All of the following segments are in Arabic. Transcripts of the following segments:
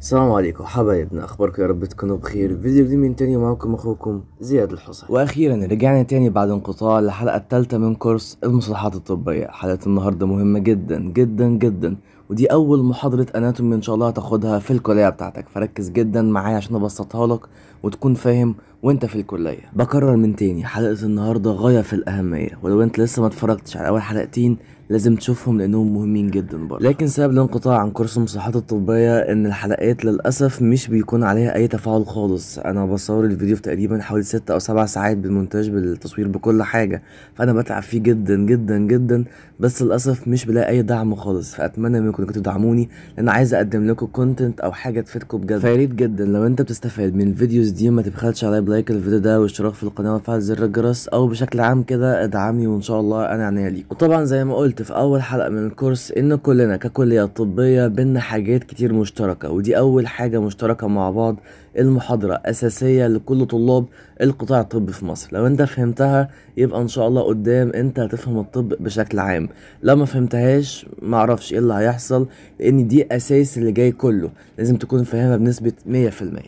السلام عليكم حبايبنا اخباركم يا رب تكونوا بخير فيديو جديد من تاني معاكم اخوكم زياد الحصري واخيرا رجعنا تاني بعد انقطاع للحلقه الثالثه من كورس المصطلحات الطبيه حلقه النهارده مهمه جدا جدا جدا ودي اول محاضره اناتومي ان شاء الله هتاخدها في الكليه بتاعتك فركز جدا معايا عشان ابسطها لك وتكون فاهم وانت في الكليه بكرر من تاني حلقه النهارده غايه في الاهميه ولو انت لسه ما اتفرجتش على اول حلقتين لازم تشوفهم لانهم مهمين جدا برضه لكن سبب الانقطاع عن كورس المصلحات الطبيه ان الحلقات للاسف مش بيكون عليها اي تفاعل خالص انا بصور الفيديو في تقريبا حوالي ستة او سبع ساعات بالمونتاج بالتصوير بكل حاجه فانا بتعب فيه جدا جدا جدا بس للاسف مش بلاقي اي دعم خالص فاتمنى منكم انكم تدعموني لان عايز اقدم لكم كونتنت او حاجه تفيدكم بجد فياريت جدا لو انت بتستفاد من الفيديوز دي ما تبخلش عليا بلايك الفيديو ده واشتراك في القناه وفعل زر الجرس او بشكل عام كده ادعمني وان شاء الله انا عنيا ليك وطبعا زي ما قلت قلت في أول حلقة من الكورس إن كلنا ككلية طبية بينا حاجات كتير مشتركة ودي أول حاجة مشتركة مع بعض المحاضرة أساسية لكل طلاب القطاع الطبي في مصر لو انت فهمتها يبقى ان شاء الله قدام انت هتفهم الطب بشكل عام لو ما فهمتهاش معرفش ايه اللي هيحصل لان دي اساس اللي جاي كله لازم تكون فاهمها بنسبة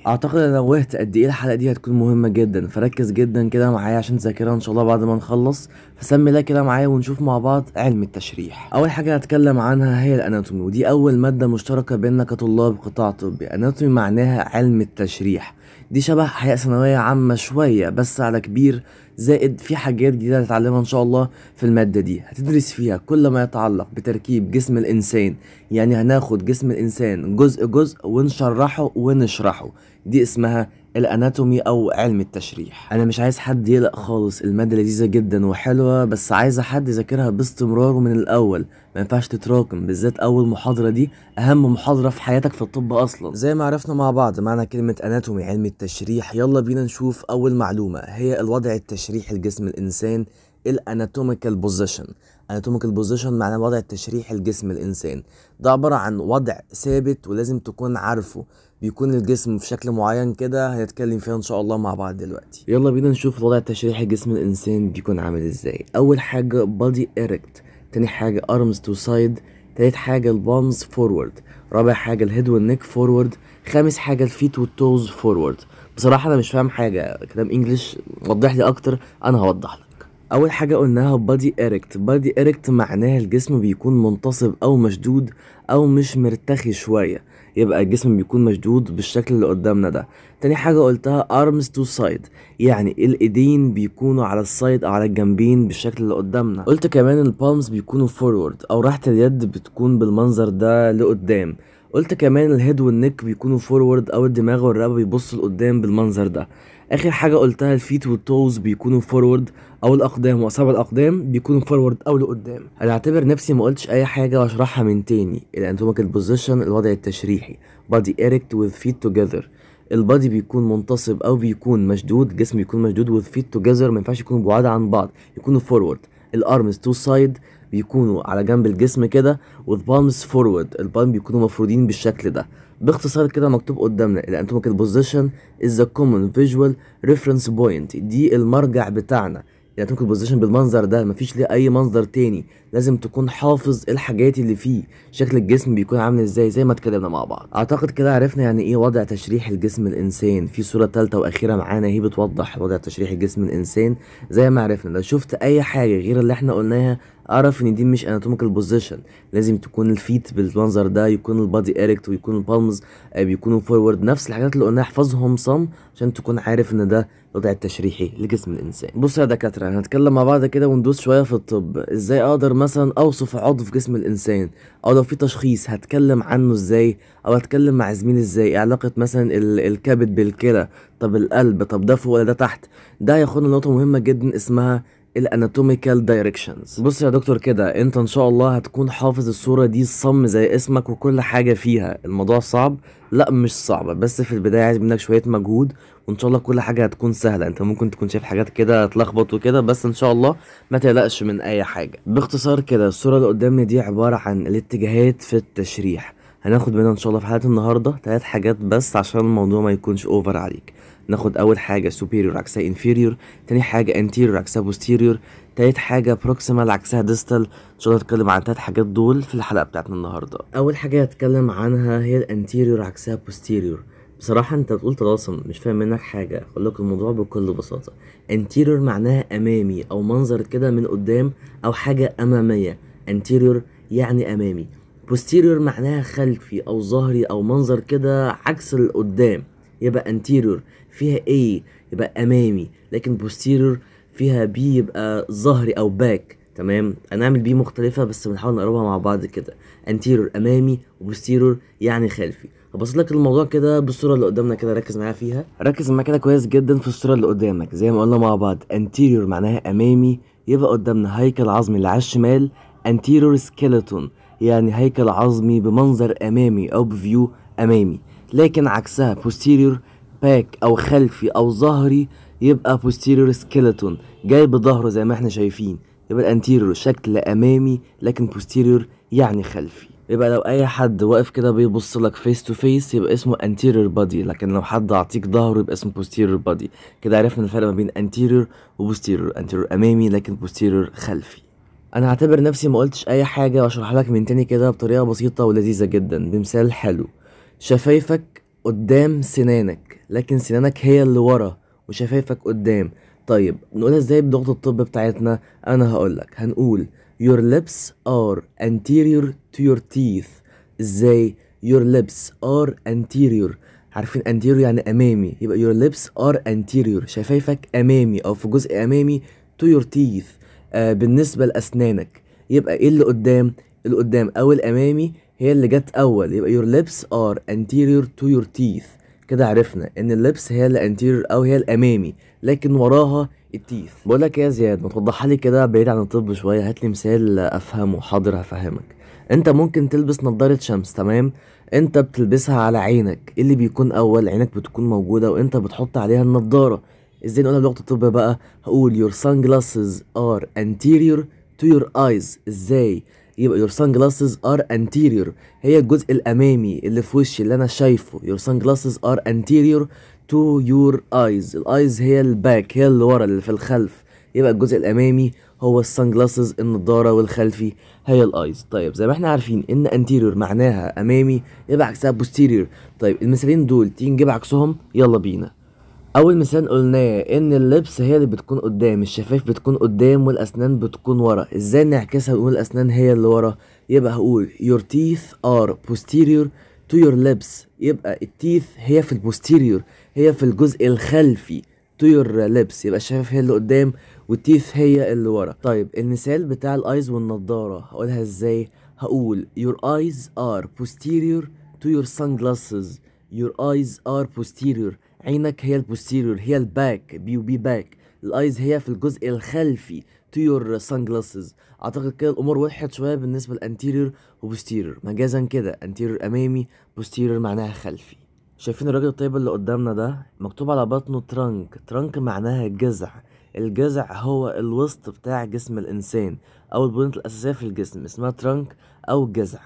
100% اعتقد انا نوهت قد ايه الحلقة دي هتكون مهمة جدا فركز جدا كده معايا عشان تذاكرها ان شاء الله بعد ما نخلص فسمي لها كده معايا ونشوف مع بعض علم التشريح اول حاجة هتكلم عنها هي الاناتومي ودي اول مادة مشتركة بيننا كطلاب قطاع طبي اناتومي معناها علم التشريح دي شبه حياة ثانوية عامة شوية بس على كبير زائد في حاجات جديدة هتتعلمها إن شاء الله في المادة دي هتدرس فيها كل ما يتعلق بتركيب جسم الإنسان يعني هناخد جسم الإنسان جزء جزء ونشرحه ونشرحه دي اسمها الاناتومي او علم التشريح انا مش عايز حد يقلق خالص الماده لذيذه جدا وحلوه بس عايزه حد يذاكرها باستمرار ومن الاول ما ينفعش تتراكم بالذات اول محاضره دي اهم محاضره في حياتك في الطب اصلا زي ما عرفنا مع بعض معنى كلمه اناتومي علم التشريح يلا بينا نشوف اول معلومه هي الوضع التشريح تشريح الجسم الإنسان الاناتوميكال بوزيشن اناتوميكال بوزيشن معناه وضع تشريح الجسم الانسان ده عباره عن وضع ثابت ولازم تكون عارفه بيكون الجسم في شكل معين كده هنتكلم فيها ان شاء الله مع بعض دلوقتي يلا بينا نشوف وضع تشريح جسم الانسان بيكون عامل ازاي اول حاجه بادي اريكت تاني حاجه ارمز تو سايد تالت حاجه البامز فورورد رابع حاجه الهيد والنك فورورد خامس حاجه الفيت والتوز فورورد بصراحة أنا مش فاهم حاجة كلام إنجلش وضح لي أكتر أنا هوضح لك أول حاجة قلناها بادي إيركت بادي إيركت معناها الجسم بيكون منتصب أو مشدود أو مش مرتخي شوية يبقى الجسم بيكون مشدود بالشكل اللي قدامنا ده تاني حاجة قلتها arms to side يعني الايدين بيكونوا على السايد او على الجنبين بالشكل اللي قدامنا قلت كمان البالمز بيكونوا forward او راحة اليد بتكون بالمنظر ده لقدام قلت كمان الهيد والنك بيكونوا فورورد او الدماغ والرقبه بيبصوا لقدام بالمنظر ده اخر حاجه قلتها الفيت والتوز بيكونوا فورورد او الاقدام واصابع الاقدام بيكونوا فورورد او لقدام هنعتبر نفسي ما قلتش اي حاجه واشرحها من تاني الانتوماك بوزيشن الوضع التشريحي بادي ايركت وذ فيت توجذر البادي بيكون منتصب او بيكون مشدود جسم بيكون مشدود وذ فيت توجذر ما ينفعش يكونوا بعاد عن بعض يكونوا فورورد الارمز تو سايد بيكونوا على جنب الجسم كده والبالمز فورورد البالم بيكونوا مفرودين بالشكل ده باختصار كده مكتوب قدامنا الاناتوميكال بوزيشن از ذا كومن فيجوال ريفرنس بوينت دي المرجع بتاعنا الاناتوميكال بوزيشن بالمنظر ده مفيش ليه اي منظر تاني لازم تكون حافظ الحاجات اللي فيه شكل الجسم بيكون عامل ازاي زي ما اتكلمنا مع بعض اعتقد كده عرفنا يعني ايه وضع تشريح الجسم الانسان في صوره ثالثه واخيره معانا هي بتوضح وضع تشريح الجسم الانسان زي ما عرفنا لو شفت اي حاجه غير اللي احنا قلناها اعرف ان دي مش اناتوميكال بوزيشن لازم تكون الفيت بالمنظر ده يكون البادي اريكت ويكون البالمز آه، بيكونوا فورورد نفس الحاجات اللي قلناها احفظهم صم عشان تكون عارف ان ده الوضع التشريحي لجسم الانسان بص يا دكاتره هنتكلم مع بعض كده وندوس شويه في الطب ازاي اقدر مثلا اوصف عضو في جسم الانسان او لو في تشخيص هتكلم عنه ازاي او هتكلم مع زميلي ازاي إيه علاقة مثلا الكبد بالكلى طب القلب طب ده فوق ولا ده تحت ده هياخدنا لنقطة مهمة جدا اسمها الاناتوميكال دايركشنز بص يا دكتور كده انت ان شاء الله هتكون حافظ الصوره دي صم زي اسمك وكل حاجه فيها الموضوع صعب لا مش صعب بس في البدايه عايز منك شويه مجهود وان شاء الله كل حاجه هتكون سهله انت ممكن تكون شايف حاجات كده تلخبط وكده بس ان شاء الله ما تقلقش من اي حاجه باختصار كده الصوره اللي قدامي دي عباره عن الاتجاهات في التشريح هناخد منها ان شاء الله في حلقه النهارده ثلاث حاجات بس عشان الموضوع ما يكونش اوفر عليك ناخد اول حاجه superior عكسها inferior تاني حاجه anterior عكسها posterior تالت حاجه proximal عكسها distal ان شاء الله هتكلم عن تلات حاجات دول في الحلقه بتاعتنا النهارده اول حاجه هتكلم عنها هي الانتيريور عكسها posterior بصراحة انت بتقول طلاسم مش فاهم منك حاجة اقول لك الموضوع بكل بساطة انتيريور معناها امامي او منظر كده من قدام او حاجة امامية انتيريور يعني امامي بوستيريور معناها خلفي او ظهري او منظر كده عكس القدام يبقى انتيريور فيها a يبقى امامي لكن بوستيريور فيها b يبقى ظهري او باك تمام هنعمل بي مختلفه بس بنحاول نقربها مع بعض كده انتيرور امامي وبوستيرور يعني خلفي هبص لك الموضوع كده بالصوره اللي قدامنا كده ركز معايا فيها ركز معايا كده كويس جدا في الصوره اللي قدامك زي ما قلنا مع بعض انتيرور معناها امامي يبقى قدامنا هيكل عظمي اللي على الشمال انتيرور سكيلتون يعني هيكل عظمي بمنظر امامي او بفيو امامي لكن عكسها بوستيريور باك او خلفي او ظهري يبقى بوستيريور سكيلتون جاي بظهره زي ما احنا شايفين يبقى الانتيريور شكل امامي لكن بوستيريور يعني خلفي يبقى لو اي حد واقف كده بيبص لك فيس تو فيس يبقى اسمه انتيريور بادي لكن لو حد اعطيك ظهره يبقى اسمه بوستيريور بادي كده عرفنا الفرق ما بين انتيريور وبوستيريور انتيريور امامي لكن بوستيريور خلفي انا هعتبر نفسي ما قلتش اي حاجه واشرح لك من تاني كده بطريقه بسيطه ولذيذه جدا بمثال حلو شفايفك قدام سنانك لكن سنانك هي اللي ورا وشفايفك قدام طيب نقولها ازاي بلغه الطب بتاعتنا انا هقولك هنقول your lips are anterior to your teeth ازاي your lips are anterior عارفين anterior يعني امامي يبقى your lips are anterior شفايفك امامي او في جزء امامي to your teeth آه بالنسبه لاسنانك يبقى ايه اللي قدام اللي قدام او الامامي هي اللي جت اول يبقى your lips are anterior to your teeth كده عرفنا ان اللبس هي الانتيرير او هي الامامي لكن وراها التيث بقول لك إيه يا زياد ما توضحها لي كده بعيد عن الطب شويه هات لي مثال افهمه حاضر هفهمك انت ممكن تلبس نظاره شمس تمام انت بتلبسها على عينك إيه اللي بيكون اول عينك بتكون موجوده وانت بتحط عليها النضاره ازاي نقولها بلغه الطب بقى هقول your sunglasses are anterior to your eyes ازاي يبقى your sunglasses are anterior هي الجزء الامامي اللي في وشي اللي انا شايفه your sunglasses are anterior تو يور ايز الايز هي الباك هي اللي ورا اللي في الخلف يبقى الجزء الامامي هو السانجلاسز النضاره والخلفي هي الايز طيب زي ما احنا عارفين ان انتيريور معناها امامي يبقى عكسها بوستيريور طيب المثالين دول تيجي نجيب عكسهم يلا بينا اول مثال قلناه ان اللبس هي اللي بتكون قدام الشفايف بتكون قدام والاسنان بتكون ورا ازاي نعكسها ونقول الاسنان هي اللي ورا يبقى هقول your teeth are posterior to your lips يبقى التيث هي في البوستيريور هي في الجزء الخلفي تو يور ليبس يبقى الشفاف هي اللي قدام والتيث هي اللي ورا طيب المثال بتاع الايز والنضاره هقولها ازاي هقول your eyes are posterior to your sunglasses your eyes are posterior عينك هي البوستيريور هي الباك بي وبي باك الايز هي في الجزء الخلفي تو يور sunglasses اعتقد كده الامور وضحت شويه بالنسبه لانتيريور وبوستيريور مجازا كده انتيريور امامي بوستيريور معناها خلفي شايفين الراجل الطيب اللي قدامنا ده مكتوب على بطنه ترنك ترنك معناها جزع الجزع هو الوسط بتاع جسم الانسان او البنية الاساسيه في الجسم اسمها ترنك او جزع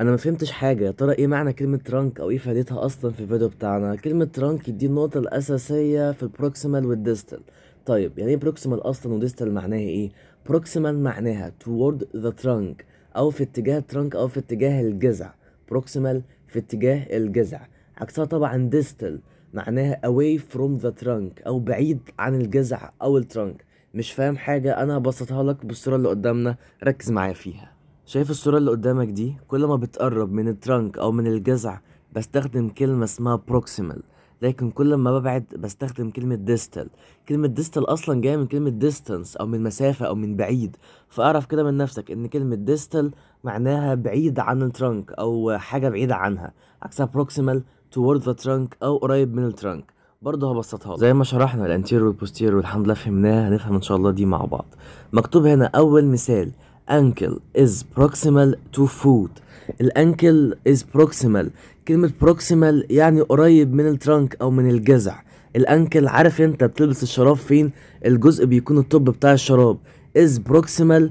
انا ما فهمتش حاجه يا ترى ايه معنى كلمه ترانك او ايه فائدتها اصلا في الفيديو بتاعنا كلمه ترانك دي النقطه الاساسيه في البروكسيمال والديستال طيب يعني ايه بروكسيمال اصلا وديستال معناها ايه بروكسيمال معناها toward the trunk او في اتجاه الترنك او في اتجاه الجذع بروكسيمال في اتجاه الجذع عكسها طبعا ديستل معناها away from the trunk أو بعيد عن الجزع أو الترنك مش فاهم حاجة أنا هبسطها لك بالصورة اللي قدامنا ركز معايا فيها شايف الصورة اللي قدامك دي كل ما بتقرب من الترنك أو من الجزع بستخدم كلمة اسمها proximal لكن كل ما ببعد بستخدم كلمة ديستال كلمة ديستال أصلا جاية من كلمة ديستانس أو من مسافة أو من بعيد فأعرف كده من نفسك إن كلمة ديستال معناها بعيد عن الترنك أو حاجة بعيدة عنها عكسها بروكسيمال توورد the trunk او قريب من الترانك برضه هبسطها زي ما شرحنا الانتيرو والبوستيرو والحمد لله فهمناها هنفهم ان شاء الله دي مع بعض مكتوب هنا اول مثال ankle is proximal to foot الانكل is proximal كلمة proximal يعني قريب من الترانك او من الجزع الانكل عارف انت بتلبس الشراب فين الجزء بيكون التوب بتاع الشراب is proximal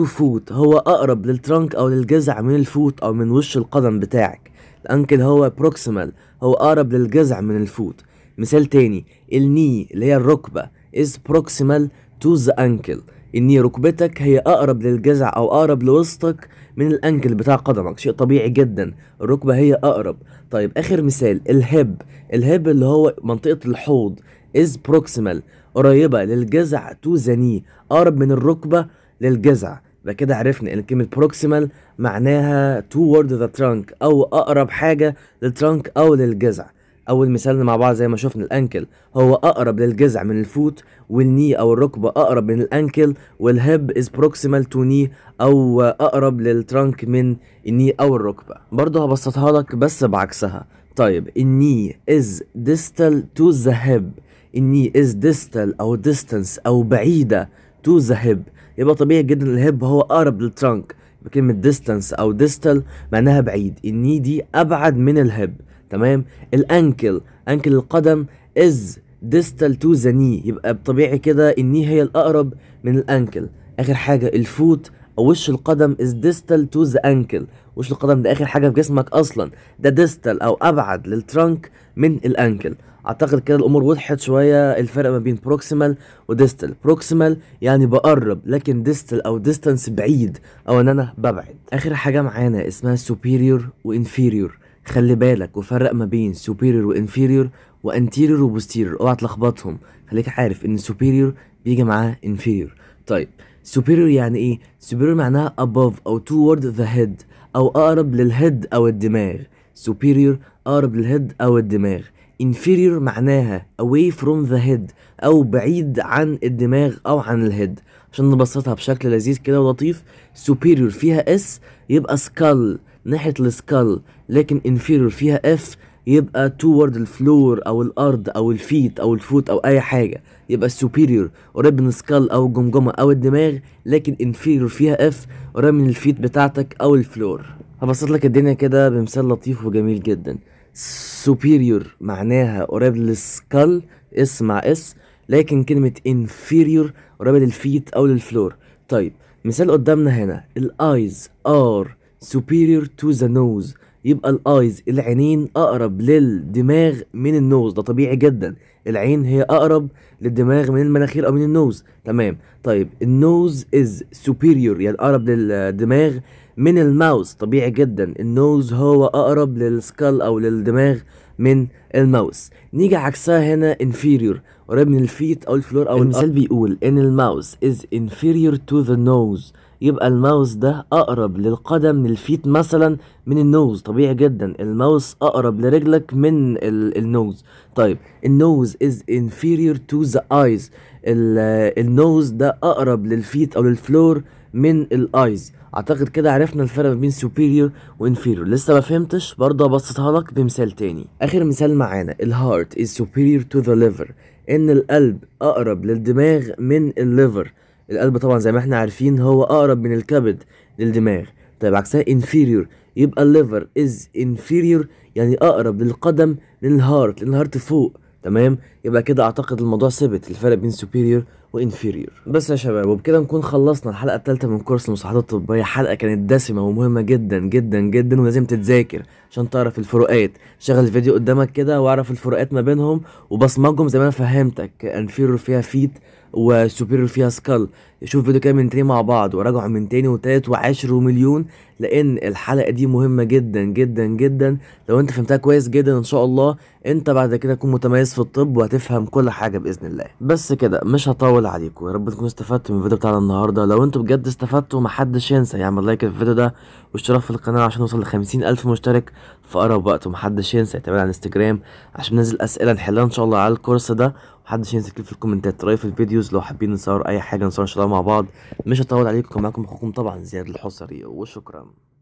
to foot هو اقرب للترانك او للجزع من الفوت او من وش القدم بتاعك الانكل هو بروكسيمال هو اقرب للجذع من الفوت مثال تاني الني اللي هي الركبه is proximal to the ankle الني ركبتك هي اقرب للجذع او اقرب لوسطك من الانكل بتاع قدمك شيء طبيعي جدا الركبه هي اقرب طيب اخر مثال الهب الهب اللي هو منطقه الحوض is proximal قريبه للجذع تو ذا ني اقرب من الركبه للجذع يبقى كده عرفنا ان كلمه بروكسيمال معناها toward ذا ترانك او اقرب حاجه للترانك او للجذع اول مثال مع بعض زي ما شفنا الانكل هو اقرب للجذع من الفوت والني او الركبه اقرب من الانكل والهيب از بروكسيمال تو ني او اقرب للترانك من الني او الركبه برضه هبسطها لك بس بعكسها طيب الني از ديستال تو ذا هب الني از ديستال او ديستانس او بعيده تو ذا هب يبقى طبيعي جدا الهيب هو اقرب للترانك كلمة ديستانس او ديستال معناها بعيد الني دي ابعد من الهيب تمام الانكل انكل القدم از ديستال تو ذا ني يبقى بطبيعي كده الني هي الاقرب من الانكل اخر حاجة الفوت او وش القدم از ديستال تو ذا انكل وش القدم ده اخر حاجة في جسمك اصلا ده ديستال او ابعد للترنك من الانكل اعتقد كده الامور وضحت شويه الفرق ما بين بروكسيمال وديستال بروكسيمال يعني بقرب لكن ديستال او ديستانس بعيد او ان انا ببعد اخر حاجه معانا اسمها سوبيريور وانفيريور خلي بالك وفرق ما بين سوبيريور وانفيريور وانتيريور وبوستيريور اوعى تلخبطهم خليك عارف ان سوبيريور بيجي معاه انفيريور طيب سوبيريور يعني ايه سوبيريور معناها above او toward the head او اقرب للهيد او الدماغ سوبيريور اقرب للهيد او الدماغ inferior معناها away from the head او بعيد عن الدماغ او عن الهيد عشان نبسطها بشكل لذيذ كده ولطيف superior فيها s يبقى skull ناحية السكال لكن inferior فيها f يبقى toward الفلور او الارض او الفيت او الفوت او اي حاجة يبقى superior قريب من السكال او الجمجمة او الدماغ لكن inferior فيها f قريب من الفيت بتاعتك او الفلور هبسط لك الدنيا كده بمثال لطيف وجميل جدا superior معناها قريب للسكال اس مع اس لكن كلمة inferior قريبة للفيت أو للفلور طيب مثال قدامنا هنا ال eyes are superior to the nose يبقى الايز العينين اقرب للدماغ من النوز ده طبيعي جدا العين هي اقرب للدماغ من المناخير او من النوز تمام طيب النوز is superior يعني اقرب للدماغ من الماوس طبيعي جدا النوز هو اقرب للسكال او للدماغ من الماوس نيجي عكسها هنا inferior قريب من الفيت او الفلور او المثال بيقول ان الماوس is inferior to the nose يبقى الماوس ده اقرب للقدم من الفيت مثلا من النوز طبيعي جدا الماوس اقرب لرجلك من النوز طيب النوز is inferior to the eyes النوز ده اقرب للفيت او للفلور من الايز اعتقد كده عرفنا الفرق ما بين superior وانفيريور لسه ما فهمتش برضه ابسطها لك بمثال تاني اخر مثال معانا الهارت is superior to the ليفر ان القلب اقرب للدماغ من الليفر القلب طبعا زي ما احنا عارفين هو اقرب من الكبد للدماغ طيب عكسها inferior يبقى الليفر is inferior يعني اقرب للقدم من الهارت لان الهارت فوق تمام يبقى كده اعتقد الموضوع ثبت الفرق بين سوبيريور وانفيريور بس يا شباب وبكده نكون خلصنا الحلقه الثالثه من كورس المصطلحات الطبيه حلقه كانت دسمه ومهمه جدا جدا جدا ولازم تتذاكر عشان تعرف الفروقات شغل الفيديو قدامك كده واعرف الفروقات ما بينهم وبصمجهم زي ما انا فهمتك انفيريور فيها فيت وسوبيريور فيها سكال شوف فيديو كامل من تاني مع بعض وراجعوا من تاني وتالت وعاشر ومليون لان الحلقه دي مهمه جدا جدا جدا لو انت فهمتها كويس جدا ان شاء الله انت بعد كده تكون متميز في الطب وهتفهم كل حاجه باذن الله بس كده مش هطول عليكم يا رب تكونوا استفدتوا من الفيديو بتاعنا النهارده لو انتوا بجد استفدتوا محدش ينسى يعمل لايك للفيديو ده واشتراك في القناه عشان نوصل ل ألف مشترك في اقرب وقت ومحدش ينسى يتابعنا على الانستجرام عشان ننزل اسئله نحلها ان شاء الله على الكورس ده محدش ينسى تكتب في الكومنتات رأي في الفيديوز لو حابين نصور أي حاجة نصور إن شاء الله مع بعض مش هطول عليكم معاكم أخوكم طبعا زياد الحصري وشكرا